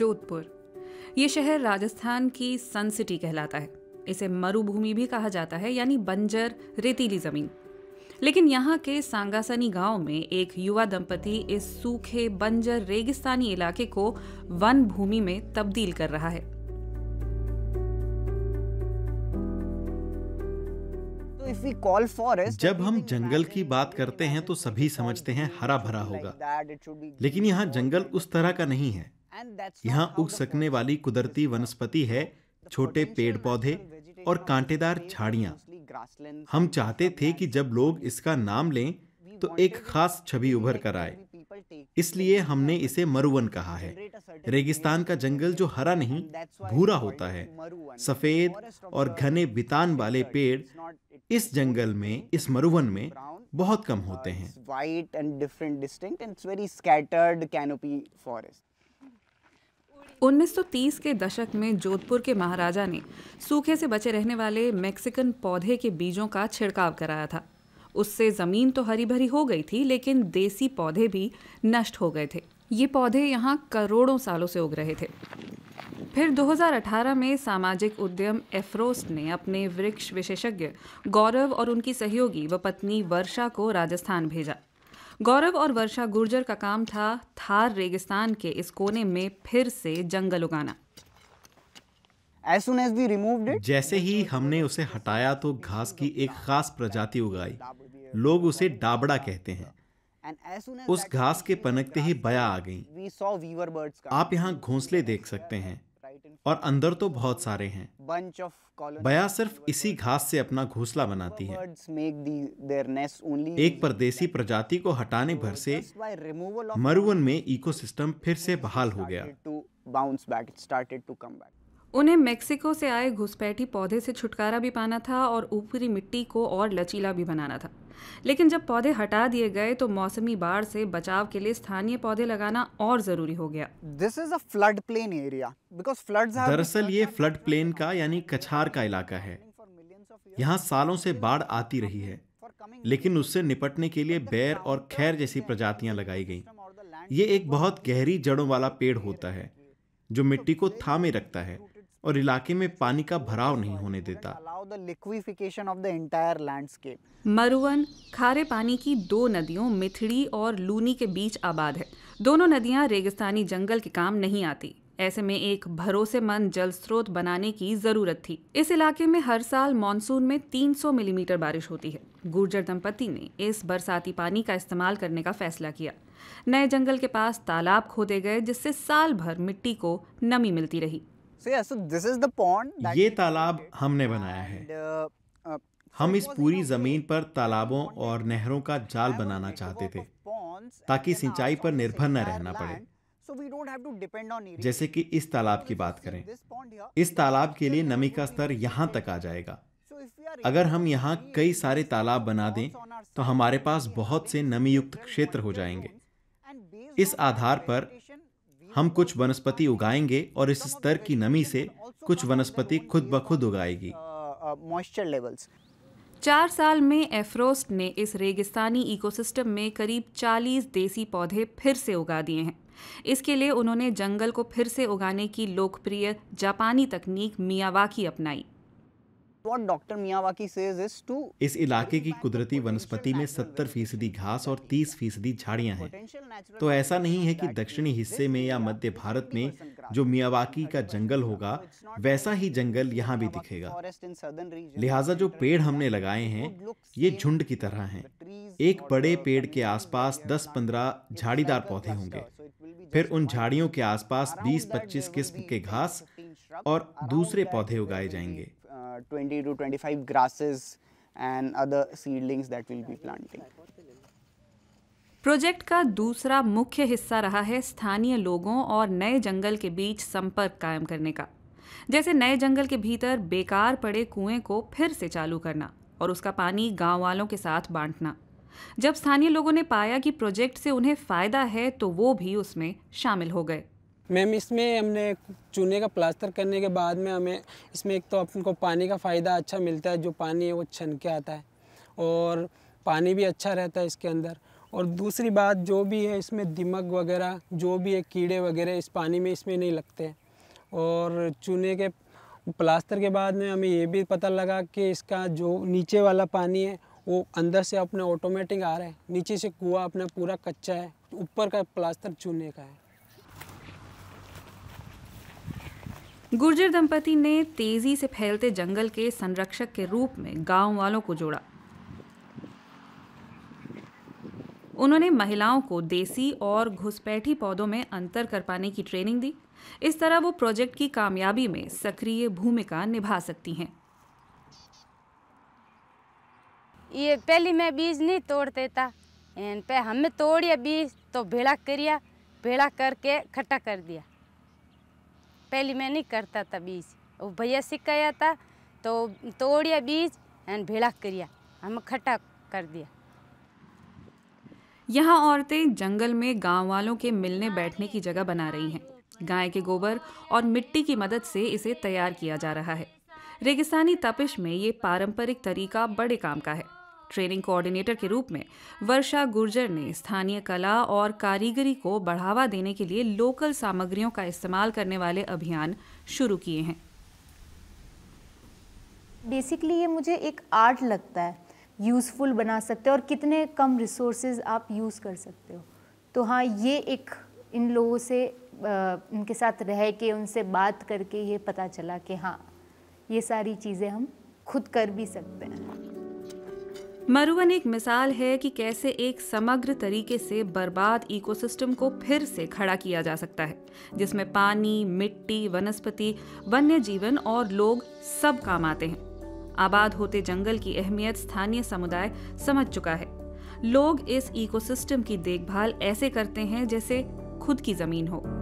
जोधपुर ये शहर राजस्थान की सन सिटी कहलाता है इसे मरुभूमि भी कहा जाता है यानी बंजर रेतीली ज़मीन लेकिन यहाँ के सांगासनी गांव में एक युवा दंपति इस सूखे बंजर रेगिस्तानी इलाके को वन भूमि में तब्दील कर रहा है तो जब हम जंगल की बात करते हैं तो सभी समझते हैं हरा भरा होगा लेकिन यहाँ जंगल उस तरह का नहीं है यहाँ उग सकने वाली कुदरती वनस्पति है छोटे पेड़ पौधे और कांटेदार झाड़ियाँ हम चाहते थे कि जब लोग इसका नाम लें तो एक खास छवि उभर कर आए इसलिए हमने इसे मरुवन कहा है रेगिस्तान का जंगल जो हरा नहीं भूरा होता है सफेद और घने बितान वाले पेड़ इस जंगल में इस मरुवन में बहुत कम होते हैं 1930 के दशक में जोधपुर के महाराजा ने सूखे से बचे रहने वाले मैक्सिकन पौधे के बीजों का छिड़काव कराया था उससे ज़मीन तो हरी भरी हो गई थी लेकिन देसी पौधे भी नष्ट हो गए थे ये पौधे यहाँ करोड़ों सालों से उग रहे थे फिर 2018 में सामाजिक उद्यम एफ्रोस्ट ने अपने वृक्ष विशेषज्ञ गौरव और उनकी सहयोगी व पत्नी वर्षा को राजस्थान भेजा गौरव और वर्षा गुर्जर का काम था थार रेगिस्तान के इस कोने में फिर से जंगल उगाना As soon as we removed it, जैसे ही हमने उसे हटाया तो घास की एक खास प्रजाति उगाई लोग उसे डाबड़ा कहते हैं उस घास के पनकते ही बया आ गई आप यहाँ घोंसले देख सकते हैं और अंदर तो बहुत सारे हैं बया सिर्फ इसी घास से अपना घोंसला बनाती है एक परदेसी प्रजाति को हटाने भर से मरुवन में इकोसिस्टम फिर से बहाल हो गया उन्हें मेक्सिको से आए घुसपैठी पौधे से छुटकारा भी पाना था और ऊपरी मिट्टी को और लचीला भी बनाना था लेकिन जब पौधे हटा दिए गए तो मौसमी बाढ़ से बचाव के लिए स्थानीय पौधे लगाना और जरूरी हो गया this is a flood plain area because flood दरअसल ये फ्लड प्लेन का यानी कछार का इलाका है यहाँ सालों से बाढ़ आती रही है लेकिन उससे निपटने के लिए बैर और खैर जैसी प्रजातियां लगाई गई ये एक बहुत गहरी जड़ों वाला पेड़ होता है जो मिट्टी को थामे रखता है और इलाके में पानी का भराव नहीं होने देता मरुवन खारे पानी की दो नदियों मिथड़ी और लूनी के बीच आबाद है दोनों नदियां रेगिस्तानी जंगल के काम नहीं आती ऐसे में एक भरोसेमंद जल स्रोत बनाने की जरूरत थी इस इलाके में हर साल मानसून में 300 मिलीमीटर बारिश होती है गुर्जर दंपति ने इस बरसाती पानी का इस्तेमाल करने का फैसला किया नए जंगल के पास तालाब खोदे गए जिससे साल भर मिट्टी को नमी मिलती रही ये तालाब हमने बनाया है uh, uh, हम इस पूरी जमीन पर तालाबों और नहरों का जाल बनाना चाहते थे ताकि सिंचाई पर निर्भर न रहना पड़े जैसे कि इस तालाब की बात करें इस तालाब के लिए नमी का स्तर यहाँ तक आ जाएगा अगर हम यहाँ कई सारे तालाब बना दें तो हमारे पास बहुत से नमी युक्त क्षेत्र हो जाएंगे इस आधार पर हम कुछ वनस्पति उगाएंगे और इस स्तर की नमी से कुछ वनस्पति खुद ब खुद उगाएगी मॉइस्चर लेवल्स चार साल में एफ्रोस्ट ने इस रेगिस्तानी इकोसिस्टम में करीब 40 देसी पौधे फिर से उगा दिए हैं इसके लिए उन्होंने जंगल को फिर से उगाने की लोकप्रिय जापानी तकनीक मियावाकी अपनाई इस इलाके की कुदरती वनस्पति में 70 फीसदी घास और 30 फीसदी झाड़ियाँ हैं तो ऐसा नहीं है कि दक्षिणी हिस्से में या मध्य भारत में जो मियावाकी का जंगल होगा वैसा ही जंगल यहाँ भी दिखेगा लिहाजा जो पेड़ हमने लगाए हैं ये झुंड की तरह हैं एक बड़े पेड़ के आसपास 10-15 झाड़ीदार पौधे होंगे फिर उन झाड़ियों के आसपास 20-25 किस्म के घास और दूसरे पौधे उगाए जाएंगे 20 to 25 grasses and other seedlings that we'll be planting. Project का दूसरा मुख्य हिस्सा रहा है स्थानीय लोगों और नए जंगल के बीच संपर्क कायम करने का जैसे नए जंगल के भीतर बेकार पड़े कुएं को फिर से चालू करना और उसका पानी गांव वालों के साथ बांटना जब स्थानीय लोगों ने पाया कि प्रोजेक्ट से उन्हें फ़ायदा है तो वो भी उसमें शामिल हो गए मैम इसमें हमने चूने का प्लास्टर करने के बाद में हमें इसमें एक तो अपन को पानी का फ़ायदा अच्छा मिलता है जो पानी है वो छन के आता है और पानी भी अच्छा रहता है इसके अंदर और दूसरी बात जो भी है इसमें दिमक वगैरह जो भी है कीड़े वगैरह इस पानी में इसमें नहीं लगते और चूने के प्लास्टर के बाद में हमें ये भी पता लगा कि इसका जो नीचे वाला पानी है वो अंदर से अपने ऑटोमेटिक आ रहा है नीचे से कुआ अपना पूरा कच्चा है ऊपर का प्लास्टर चूने का है गुर्जर दंपति ने तेजी से फैलते जंगल के संरक्षक के रूप में गांव वालों को जोड़ा उन्होंने महिलाओं को देसी और घुसपैठी पौधों में अंतर कर पाने की ट्रेनिंग दी इस तरह वो प्रोजेक्ट की कामयाबी में सक्रिय भूमिका निभा सकती हैं ये पहले मैं बीज नहीं तोड़ते था पे हमें तोड़िया बीज तो भेड़ा करिया भेड़ा करके खट्टा कर दिया पहले मैं नहीं करता था बीज वो भैया सिखाया था तो तोड़िया बीज एंड भेड़ा करिया हम खट्टा कर दिया यहाँ औरतें जंगल में गांव वालों के मिलने बैठने की जगह बना रही हैं गाय के गोबर और मिट्टी की मदद से इसे तैयार किया जा रहा है रेगिस्तानी तपिश में ये पारंपरिक तरीका बड़े काम का है ट्रेनिंग कोऑर्डिनेटर के रूप में वर्षा गुर्जर ने स्थानीय कला और कारीगरी को बढ़ावा देने के लिए लोकल सामग्रियों का इस्तेमाल करने वाले अभियान शुरू किए हैं बेसिकली ये मुझे एक आर्ट लगता है यूज़फुल बना सकते हो और कितने कम रिसोर्सेज आप यूज़ कर सकते हो तो हाँ ये एक इन लोगों से उनके साथ रह के उनसे बात करके ये पता चला कि हाँ ये सारी चीज़ें हम खुद कर भी सकते हैं मरुवन एक मिसाल है कि कैसे एक समग्र तरीके से बर्बाद इकोसिस्टम को फिर से खड़ा किया जा सकता है जिसमें पानी मिट्टी वनस्पति वन्य जीवन और लोग सब काम आते हैं आबाद होते जंगल की अहमियत स्थानीय समुदाय समझ चुका है लोग इस इकोसिस्टम की देखभाल ऐसे करते हैं जैसे खुद की जमीन हो